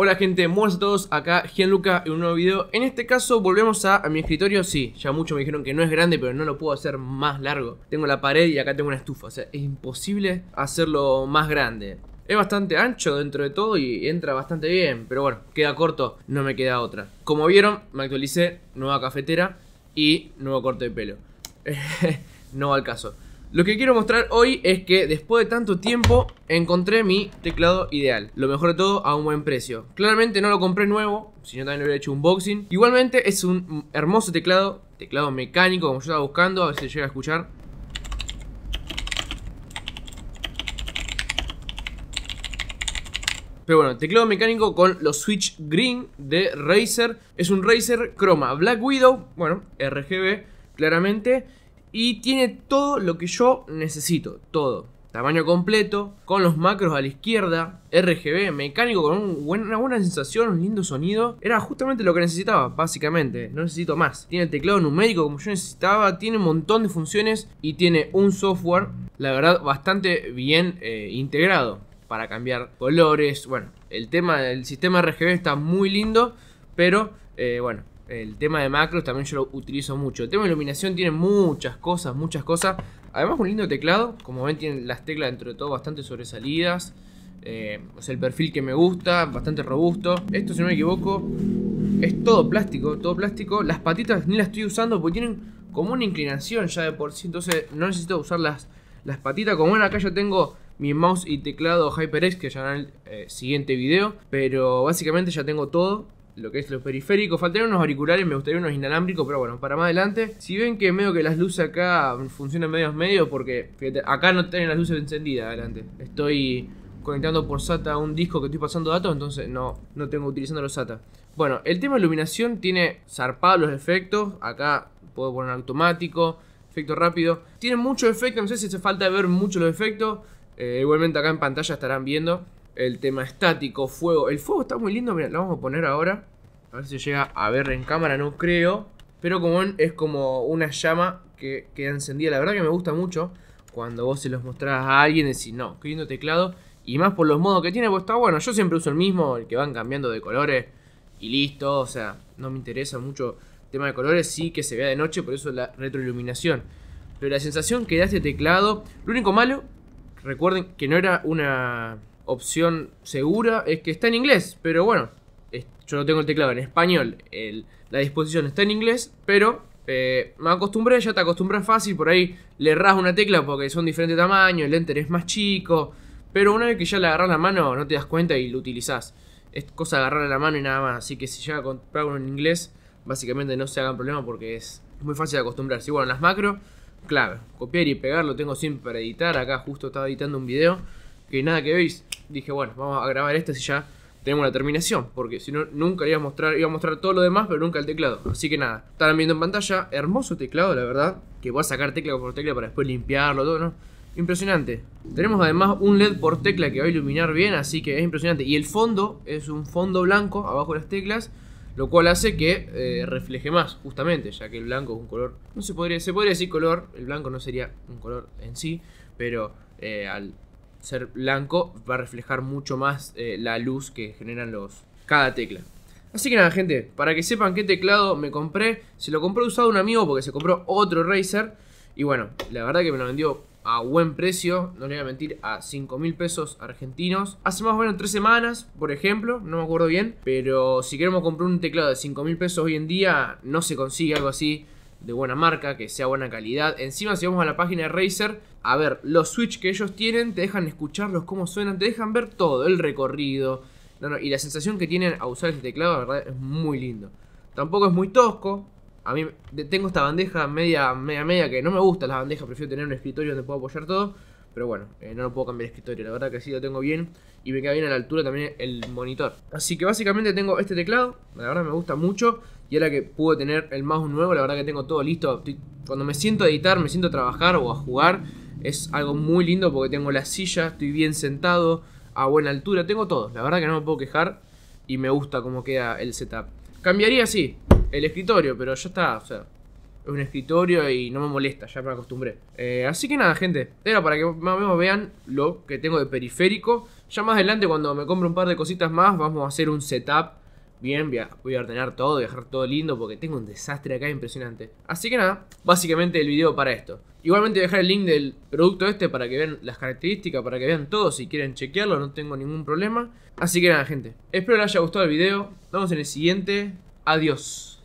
Hola gente, buenas a todos, acá Gianluca en un nuevo video En este caso volvemos a, a mi escritorio, sí, ya muchos me dijeron que no es grande pero no lo puedo hacer más largo Tengo la pared y acá tengo una estufa, o sea, es imposible hacerlo más grande es bastante ancho dentro de todo y entra bastante bien, pero bueno, queda corto, no me queda otra. Como vieron, me actualicé, nueva cafetera y nuevo corte de pelo. no va al caso. Lo que quiero mostrar hoy es que después de tanto tiempo encontré mi teclado ideal. Lo mejor de todo a un buen precio. Claramente no lo compré nuevo, sino también lo hubiera hecho un unboxing. Igualmente es un hermoso teclado, teclado mecánico como yo estaba buscando, a ver si llega a escuchar. Pero bueno, teclado mecánico con los Switch Green de Razer. Es un Razer Chroma Black Widow, bueno, RGB claramente. Y tiene todo lo que yo necesito, todo. Tamaño completo, con los macros a la izquierda, RGB, mecánico con una buena sensación, un lindo sonido. Era justamente lo que necesitaba, básicamente. No necesito más. Tiene el teclado numérico como yo necesitaba, tiene un montón de funciones y tiene un software, la verdad, bastante bien eh, integrado para cambiar colores. Bueno, el tema del sistema RGB está muy lindo, pero eh, bueno, el tema de macros también yo lo utilizo mucho. El tema de iluminación tiene muchas cosas, muchas cosas. Además un lindo teclado. Como ven tienen las teclas dentro de todo bastante sobresalidas. Es eh, el perfil que me gusta, bastante robusto. Esto si no me equivoco es todo plástico, todo plástico. Las patitas ni las estoy usando porque tienen como una inclinación ya de por sí. Entonces no necesito usar las, las patitas. Como ven acá yo tengo mi mouse y teclado HyperX que ya en el eh, siguiente video. Pero básicamente ya tengo todo lo que es lo periférico, Faltarían unos auriculares, me gustaría unos inalámbricos, pero bueno, para más adelante. Si ven que medio que las luces acá funcionan medios medio porque acá no tienen las luces encendidas adelante. Estoy conectando por SATA a un disco que estoy pasando datos, entonces no, no tengo utilizando los SATA. Bueno, el tema de iluminación tiene zarpados los efectos. Acá puedo poner automático, efecto rápido. Tiene mucho efecto, no sé si hace falta ver mucho los efectos. Eh, igualmente acá en pantalla estarán viendo. El tema estático, fuego. El fuego está muy lindo, mira, lo vamos a poner ahora. A ver si llega a ver en cámara, no creo. Pero como es como una llama que queda encendida. La verdad que me gusta mucho cuando vos se los mostrás a alguien y decís, no, qué lindo teclado. Y más por los modos que tiene, pues está bueno. Yo siempre uso el mismo, el que van cambiando de colores y listo. O sea, no me interesa mucho el tema de colores. Sí que se vea de noche, por eso la retroiluminación. Pero la sensación que da este teclado, lo único malo, recuerden que no era una opción segura es que está en inglés, pero bueno, yo no tengo el teclado en español, la disposición está en inglés, pero eh, me acostumbré, ya te acostumbras fácil, por ahí le erras una tecla porque son diferente tamaño, el enter es más chico, pero una vez que ya le agarras la mano no te das cuenta y lo utilizás. Es cosa de agarrar la mano y nada más, así que si llega a comprar uno en inglés, básicamente no se hagan problema porque es muy fácil de acostumbrarse. Y bueno, las macro, claro, copiar y pegar lo tengo siempre para editar, acá justo estaba editando un video que nada que veis dije, bueno, vamos a grabar este si ya tenemos la terminación, porque si no, nunca iba a mostrar, iba a mostrar todo lo demás, pero nunca el teclado. Así que nada, estarán viendo en pantalla, hermoso teclado, la verdad, que voy a sacar tecla por tecla para después limpiarlo, todo, ¿no? Impresionante. Tenemos además un LED por tecla que va a iluminar bien, así que es impresionante. Y el fondo es un fondo blanco abajo de las teclas, lo cual hace que eh, refleje más, justamente, ya que el blanco es un color, no se podría, se podría decir color, el blanco no sería un color en sí, pero eh, al ser blanco va a reflejar mucho más eh, la luz que generan los cada tecla. Así que nada, gente, para que sepan qué teclado me compré, se lo compró usado un amigo porque se compró otro Razer. Y bueno, la verdad que me lo vendió a buen precio, no le voy a mentir, a 5 mil pesos argentinos. Hace más o menos 3 semanas, por ejemplo, no me acuerdo bien. Pero si queremos comprar un teclado de 5 mil pesos hoy en día, no se consigue algo así de buena marca, que sea buena calidad. Encima, si vamos a la página de Razer, a ver, los Switch que ellos tienen, te dejan escucharlos, cómo suenan, te dejan ver todo, el recorrido. y la sensación que tienen a usar este teclado, la verdad, es muy lindo. Tampoco es muy tosco. A mí tengo esta bandeja media, media, media que no me gusta las bandejas, prefiero tener un escritorio donde puedo apoyar todo. Pero bueno, eh, no lo puedo cambiar de escritorio, la verdad que sí lo tengo bien y me queda bien a la altura también el monitor. Así que básicamente tengo este teclado, la verdad me gusta mucho y ahora que pude tener el mouse nuevo, la verdad que tengo todo listo. Cuando me siento a editar, me siento a trabajar o a jugar, es algo muy lindo porque tengo la silla, estoy bien sentado, a buena altura, tengo todo, la verdad que no me puedo quejar y me gusta cómo queda el setup. Cambiaría, sí, el escritorio, pero ya está, o sea, es un escritorio y no me molesta, ya me acostumbré. Eh, así que nada, gente, era para que más o menos vean lo que tengo de periférico. Ya más adelante, cuando me compre un par de cositas más, vamos a hacer un setup. Bien, voy a ordenar todo, dejar todo lindo porque tengo un desastre acá impresionante. Así que nada, básicamente el video para esto. Igualmente voy a dejar el link del producto este para que vean las características, para que vean todo si quieren chequearlo, no tengo ningún problema. Así que nada, gente, espero les haya gustado el video. Nos vemos en el siguiente. Adiós.